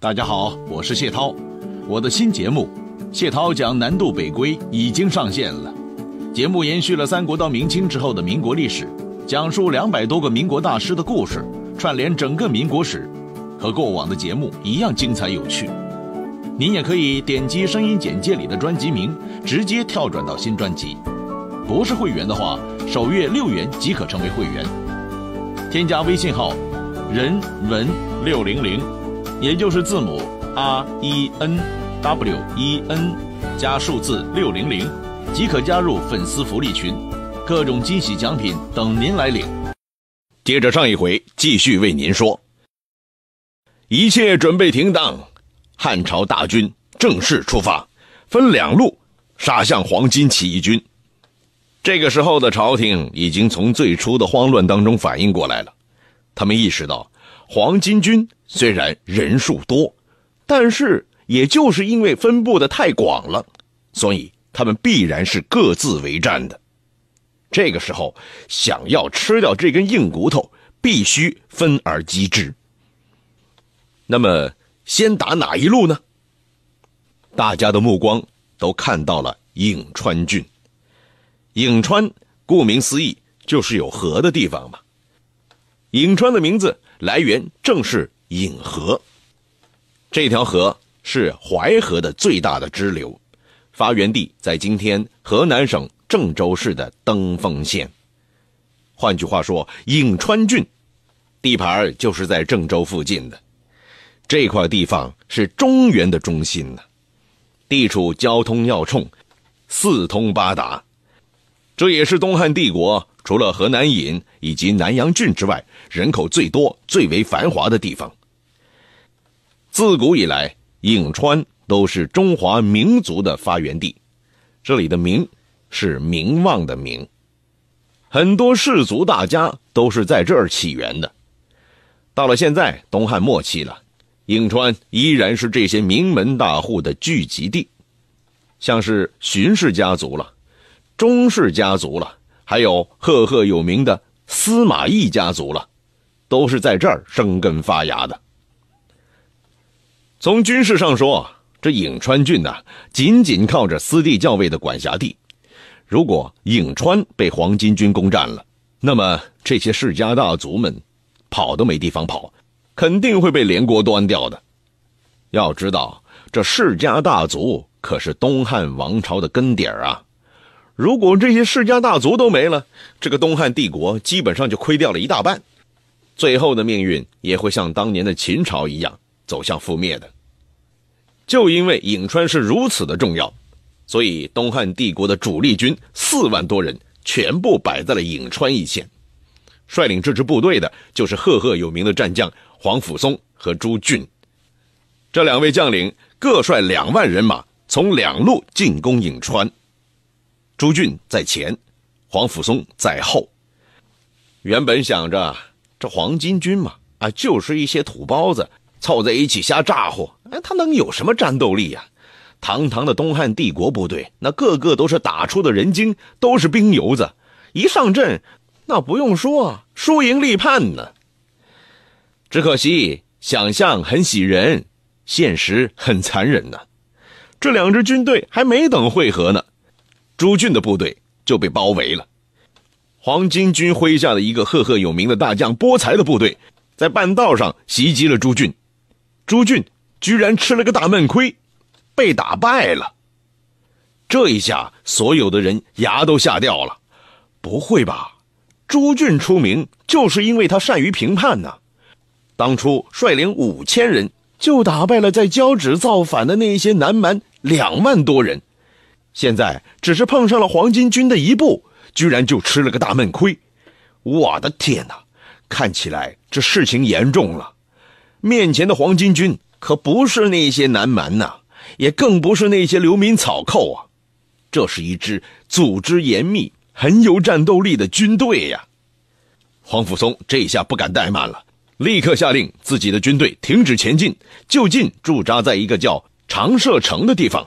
大家好，我是谢涛。我的新节目《谢涛讲南渡北归》已经上线了。节目延续了三国到明清之后的民国历史，讲述两百多个民国大师的故事，串联整个民国史，和过往的节目一样精彩有趣。您也可以点击声音简介里的专辑名，直接跳转到新专辑。不是会员的话，首月六元即可成为会员。添加微信号：人文六零零。也就是字母 R E N W E N 加数字六零零，即可加入粉丝福利群，各种惊喜奖品等您来领。接着上一回继续为您说，一切准备停当，汉朝大军正式出发，分两路杀向黄金起义军。这个时候的朝廷已经从最初的慌乱当中反应过来了，他们意识到。黄巾军虽然人数多，但是也就是因为分布的太广了，所以他们必然是各自为战的。这个时候，想要吃掉这根硬骨头，必须分而击之。那么，先打哪一路呢？大家的目光都看到了颍川郡。颍川，顾名思义，就是有河的地方嘛。颍川的名字。来源正是颍河，这条河是淮河的最大的支流，发源地在今天河南省郑州市的登封县。换句话说，颍川郡地盘就是在郑州附近的这块地方，是中原的中心呐，地处交通要冲，四通八达。这也是东汉帝国除了河南尹以及南阳郡之外。人口最多、最为繁华的地方，自古以来，颍川都是中华民族的发源地。这里的“名”是名望的“名”，很多氏族大家都是在这儿起源的。到了现在，东汉末期了，颍川依然是这些名门大户的聚集地，像是荀氏家族了，钟氏家族了，还有赫赫有名的司马懿家族了。都是在这儿生根发芽的。从军事上说，这颍川郡呢，仅仅靠着司地校尉的管辖地。如果颍川被黄巾军攻占了，那么这些世家大族们跑都没地方跑，肯定会被连锅端掉的。要知道，这世家大族可是东汉王朝的根底儿啊！如果这些世家大族都没了，这个东汉帝国基本上就亏掉了一大半。最后的命运也会像当年的秦朝一样走向覆灭的。就因为颍川是如此的重要，所以东汉帝国的主力军四万多人全部摆在了颍川一线。率领这支部队的就是赫赫有名的战将黄甫松和朱俊。这两位将领各率两万人马，从两路进攻颍川。朱俊在前，黄甫松在后。原本想着。这黄巾军嘛，啊，就是一些土包子凑在一起瞎咋呼，哎，他能有什么战斗力呀？堂堂的东汉帝国部队，那个个都是打出的人精，都是兵油子，一上阵，那不用说，输赢立判呢。只可惜，想象很喜人，现实很残忍呐。这两支军队还没等会合呢，朱俊的部队就被包围了。黄巾军麾下的一个赫赫有名的大将波才的部队，在半道上袭击了朱俊，朱俊居然吃了个大闷亏，被打败了。这一下，所有的人牙都吓掉了。不会吧？朱俊出名就是因为他善于评判呐，当初率领五千人就打败了在交趾造反的那些南蛮两万多人，现在只是碰上了黄巾军的一部。居然就吃了个大闷亏！我的天哪，看起来这事情严重了。面前的黄巾军可不是那些南蛮呐，也更不是那些流民草寇啊，这是一支组织严密、很有战斗力的军队呀。黄甫松这下不敢怠慢了，立刻下令自己的军队停止前进，就近驻扎在一个叫长社城的地方，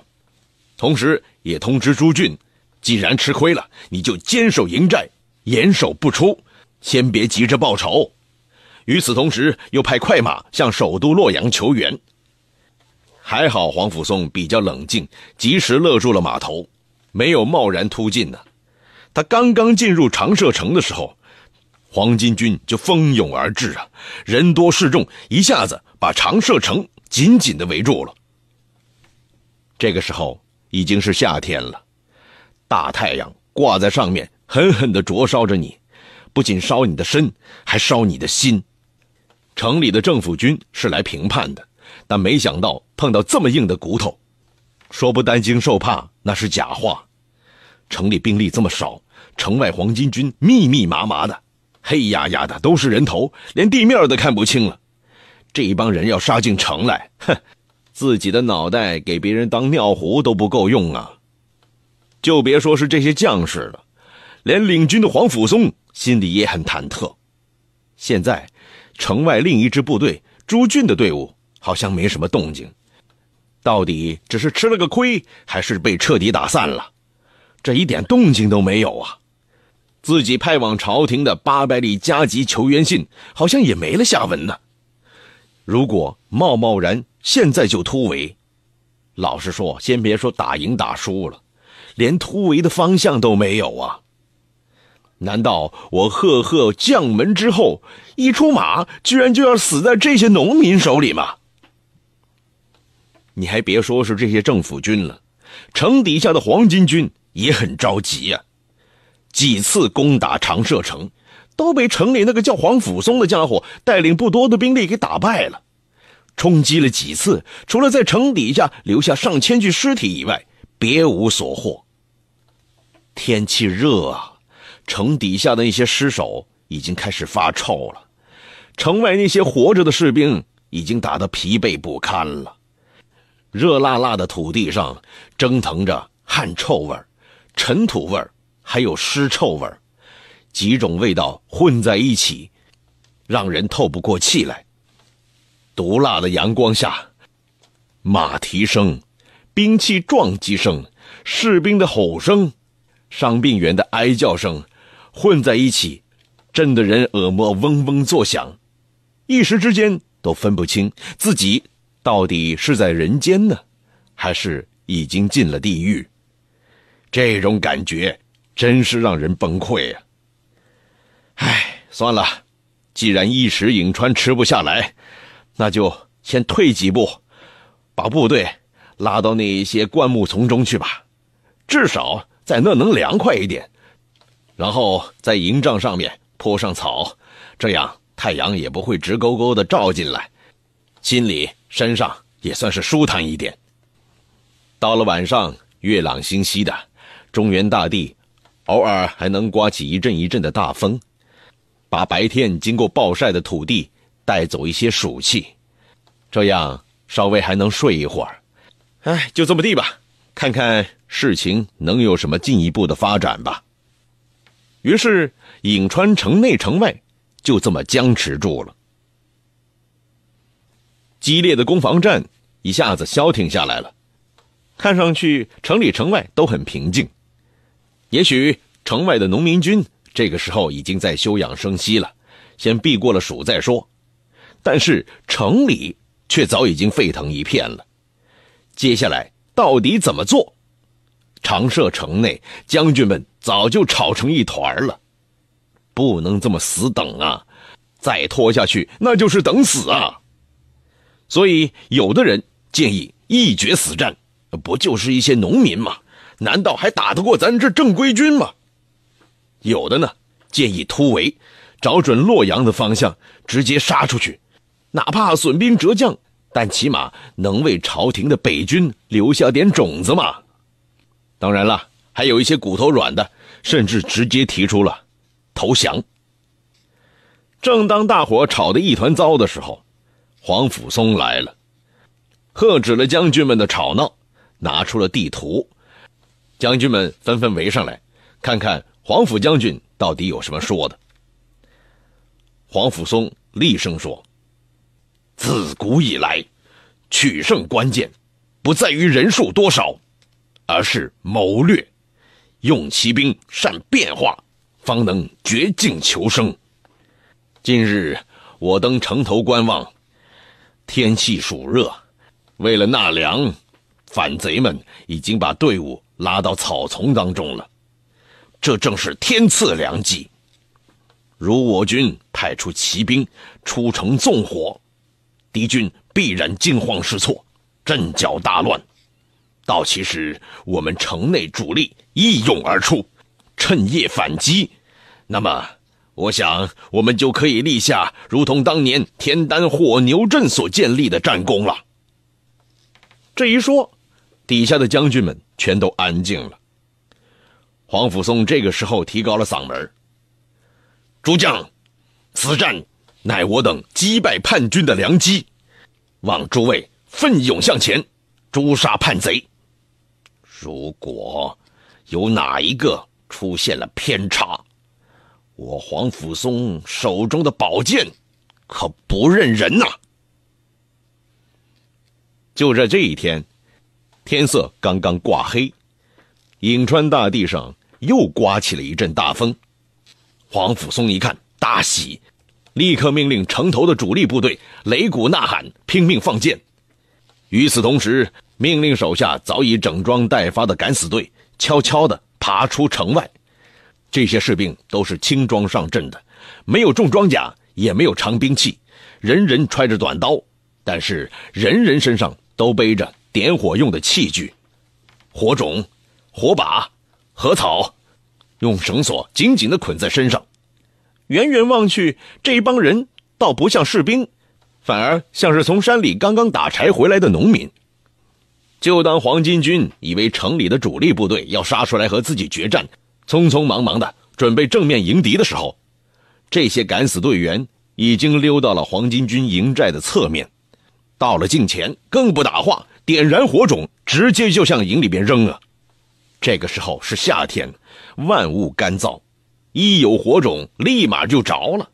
同时也通知朱俊。既然吃亏了，你就坚守营寨，严守不出，先别急着报仇。与此同时，又派快马向首都洛阳求援。还好黄甫松比较冷静，及时勒住了马头，没有贸然突进呢。他刚刚进入长社城的时候，黄巾军就蜂拥而至啊，人多势众，一下子把长社城紧紧地围住了。这个时候已经是夏天了。大太阳挂在上面，狠狠地灼烧着你，不仅烧你的身，还烧你的心。城里的政府军是来评判的，但没想到碰到这么硬的骨头，说不担惊受怕那是假话。城里兵力这么少，城外黄巾军密密麻麻的，黑压压的都是人头，连地面都看不清了。这一帮人要杀进城来，哼，自己的脑袋给别人当尿壶都不够用啊！就别说是这些将士了，连领军的黄甫松心里也很忐忑。现在，城外另一支部队朱俊的队伍好像没什么动静，到底只是吃了个亏，还是被彻底打散了？这一点动静都没有啊！自己派往朝廷的八百里加急求援信好像也没了下文呢。如果贸贸然现在就突围，老实说，先别说打赢打输了。连突围的方向都没有啊！难道我赫赫将门之后一出马，居然就要死在这些农民手里吗？你还别说是这些政府军了，城底下的黄巾军也很着急呀。几次攻打长社城，都被城里那个叫黄甫松的家伙带领不多的兵力给打败了。冲击了几次，除了在城底下留下上千具尸体以外，别无所获。天气热啊，城底下的那些尸首已经开始发臭了，城外那些活着的士兵已经打得疲惫不堪了。热辣辣的土地上蒸腾着汗臭味、尘土味，还有尸臭味，几种味道混在一起，让人透不过气来。毒辣的阳光下，马蹄声。兵器撞击声、士兵的吼声、伤病员的哀叫声混在一起，震得人耳膜嗡嗡作响。一时之间都分不清自己到底是在人间呢，还是已经进了地狱。这种感觉真是让人崩溃啊！唉，算了，既然一时颍川吃不下来，那就先退几步，把部队。拉到那一些灌木丛中去吧，至少在那能凉快一点。然后在营帐上面铺上草，这样太阳也不会直勾勾的照进来，心里身上也算是舒坦一点。到了晚上，月朗星稀的中原大地，偶尔还能刮起一阵一阵的大风，把白天经过暴晒的土地带走一些暑气，这样稍微还能睡一会儿。哎，就这么地吧，看看事情能有什么进一步的发展吧。于是，颍川城内城外就这么僵持住了，激烈的攻防战一下子消停下来了。看上去，城里城外都很平静。也许城外的农民军这个时候已经在休养生息了，先避过了暑再说。但是城里却早已经沸腾一片了。接下来到底怎么做？长社城内将军们早就吵成一团了，不能这么死等啊！再拖下去那就是等死啊！所以有的人建议一决死战，不就是一些农民吗？难道还打得过咱这正规军吗？有的呢，建议突围，找准洛阳的方向，直接杀出去，哪怕损兵折将。但起码能为朝廷的北军留下点种子嘛。当然了，还有一些骨头软的，甚至直接提出了投降。正当大伙吵得一团糟的时候，黄甫松来了，喝止了将军们的吵闹，拿出了地图，将军们纷纷围上来，看看黄甫将军到底有什么说的。黄甫松厉声说。自古以来，取胜关键不在于人数多少，而是谋略。用骑兵善变化，方能绝境求生。今日我登城头观望，天气暑热，为了纳凉，反贼们已经把队伍拉到草丛当中了。这正是天赐良机。如我军派出骑兵出城纵火。敌军必然惊慌失措，阵脚大乱。到其时我们城内主力一涌而出，趁夜反击，那么我想我们就可以立下如同当年天丹火牛阵所建立的战功了。这一说，底下的将军们全都安静了。黄甫松这个时候提高了嗓门：“诸将，此战……”乃我等击败叛军的良机，望诸位奋勇向前，诛杀叛贼。如果有哪一个出现了偏差，我黄甫松手中的宝剑可不认人呐！就在这一天，天色刚刚挂黑，颍川大地上又刮起了一阵大风。黄甫松一看，大喜。立刻命令城头的主力部队擂鼓呐喊，拼命放箭。与此同时，命令手下早已整装待发的敢死队悄悄地爬出城外。这些士兵都是轻装上阵的，没有重装甲，也没有长兵器，人人揣着短刀，但是人人身上都背着点火用的器具——火种、火把和草，用绳索紧紧地捆在身上。远远望去，这帮人倒不像士兵，反而像是从山里刚刚打柴回来的农民。就当黄巾军以为城里的主力部队要杀出来和自己决战，匆匆忙忙的准备正面迎敌的时候，这些敢死队员已经溜到了黄巾军营寨的侧面，到了近前更不打话，点燃火种，直接就向营里边扔啊。这个时候是夏天，万物干燥。一有火种，立马就着了。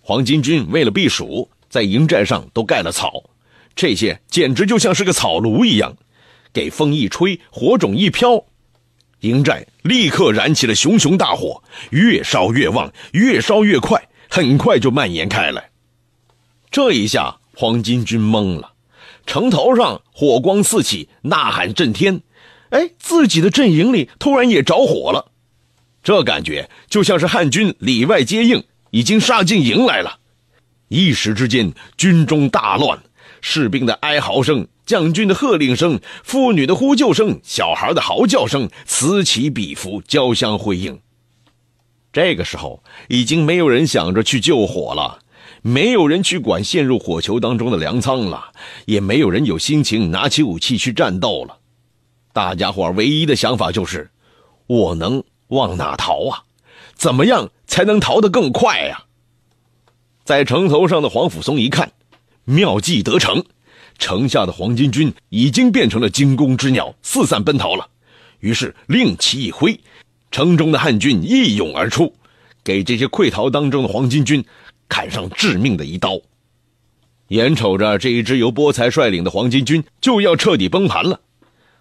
黄巾军为了避暑，在营寨上都盖了草，这些简直就像是个草炉一样。给风一吹，火种一飘，营寨立刻燃起了熊熊大火，越烧越旺，越烧越快，很快就蔓延开来。这一下，黄巾军懵了，城头上火光四起，呐喊震天。哎，自己的阵营里突然也着火了。这感觉就像是汉军里外接应，已经杀进营来了。一时之间，军中大乱，士兵的哀嚎声、将军的喝令声、妇女的呼救声、小孩的嚎叫声此起彼伏，交相辉映。这个时候，已经没有人想着去救火了，没有人去管陷入火球当中的粮仓了，也没有人有心情拿起武器去战斗了。大家伙唯一的想法就是，我能。往哪逃啊？怎么样才能逃得更快呀？在城头上的黄甫松一看，妙计得逞，城下的黄巾军已经变成了惊弓之鸟，四散奔逃了。于是令旗一挥，城中的汉军一涌而出，给这些溃逃当中的黄巾军砍上致命的一刀。眼瞅着这一支由波才率领的黄巾军就要彻底崩盘了，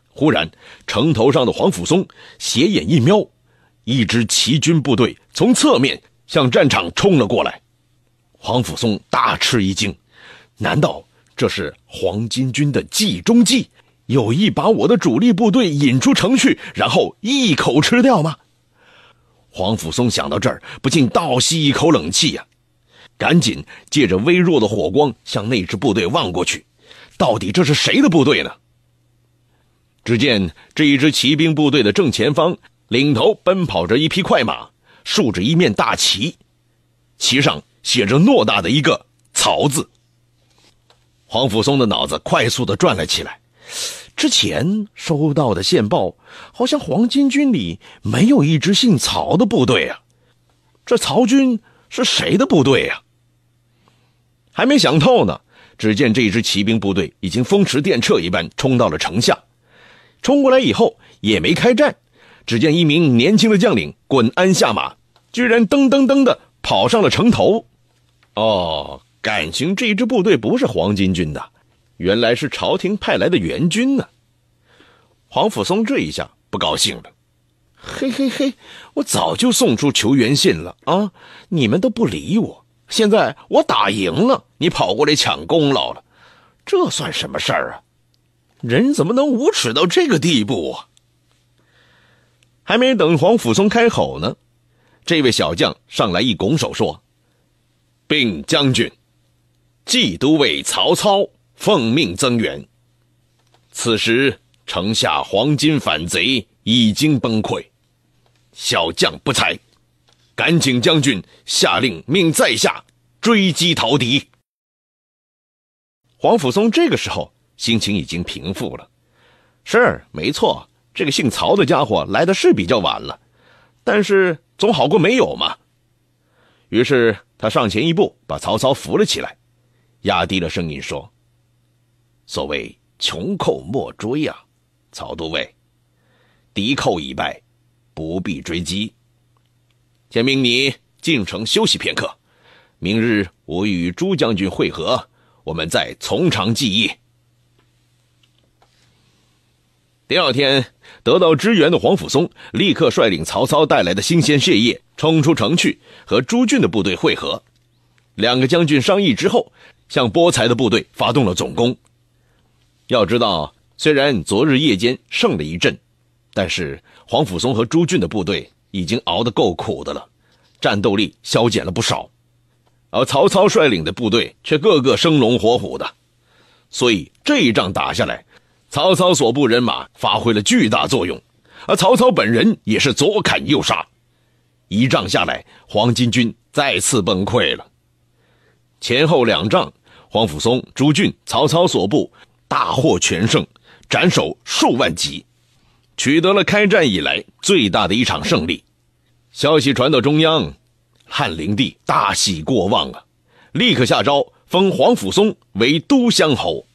忽然城头上的黄甫松斜眼一瞄。一支齐军部队从侧面向战场冲了过来，黄甫松大吃一惊：难道这是黄巾军的计中计，有意把我的主力部队引出城去，然后一口吃掉吗？黄甫松想到这儿，不禁倒吸一口冷气呀！赶紧借着微弱的火光向那支部队望过去，到底这是谁的部队呢？只见这一支骑兵部队的正前方。领头奔跑着一匹快马，竖着一面大旗，旗上写着偌大的一个“曹”字。黄甫松的脑子快速的转了起来，之前收到的线报好像黄巾军里没有一支姓曹的部队呀，这曹军是谁的部队呀？还没想透呢，只见这支骑兵部队已经风驰电掣一般冲到了城下，冲过来以后也没开战。只见一名年轻的将领滚鞍下马，居然噔噔噔的跑上了城头。哦，敢情这一支部队不是黄巾军的，原来是朝廷派来的援军呢。黄甫松这一下不高兴了，嘿嘿嘿，我早就送出求援信了啊，你们都不理我，现在我打赢了，你跑过来抢功劳了，这算什么事儿啊？人怎么能无耻到这个地步啊？还没等黄甫松开口呢，这位小将上来一拱手说：“禀将军，冀都尉曹操奉命增援。此时城下黄金反贼已经崩溃，小将不才，赶请将军下令命在下追击逃敌。”黄甫松这个时候心情已经平复了，是，没错。这个姓曹的家伙来的是比较晚了，但是总好过没有嘛。于是他上前一步，把曹操扶了起来，压低了声音说：“所谓穷寇莫追啊，曹都尉，敌寇已败，不必追击。先命你进城休息片刻，明日我与朱将军会合，我们再从长计议。”第二天，得到支援的黄甫松立刻率领曹操带来的新鲜血液冲出城去，和朱俊的部队会合。两个将军商议之后，向波才的部队发动了总攻。要知道，虽然昨日夜间胜了一阵，但是黄甫松和朱俊的部队已经熬得够苦的了，战斗力消减了不少，而曹操率领的部队却个个生龙活虎的，所以这一仗打下来。曹操所部人马发挥了巨大作用，而曹操本人也是左砍右杀，一仗下来，黄巾军再次崩溃了。前后两仗，黄甫松、朱俊、曹操所部大获全胜，斩首数万级，取得了开战以来最大的一场胜利。消息传到中央，汉灵帝大喜过望啊，立刻下诏封黄甫松为都乡侯。